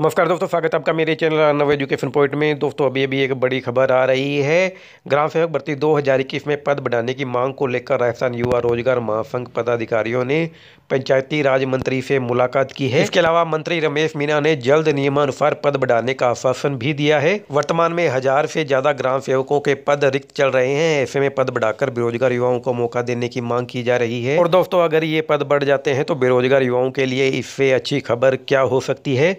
नमस्कार दोस्तों स्वागत है आपका मेरे चैनल अनव एजुकेशन पॉइंट में दोस्तों अभी अभी एक बड़ी खबर आ रही है ग्राम सेवक भर्ती दो हज़ार इक्कीस में पद बढ़ाने की मांग को लेकर राजस्थान युवा रोजगार महासंघ पदाधिकारियों ने पंचायती राज मंत्री से मुलाकात की है इसके अलावा मंत्री रमेश मीणा ने जल्द नियमानुसार पद बढ़ाने का आश्वासन भी दिया है वर्तमान में हजार से ज्यादा ग्राम सेवकों के पद रिक्त चल रहे हैं ऐसे में पद बढ़ाकर बेरोजगार युवाओं को मौका देने की मांग की जा रही है और दोस्तों अगर ये पद बढ़ जाते हैं तो बेरोजगार युवाओं के लिए इससे अच्छी खबर क्या हो सकती है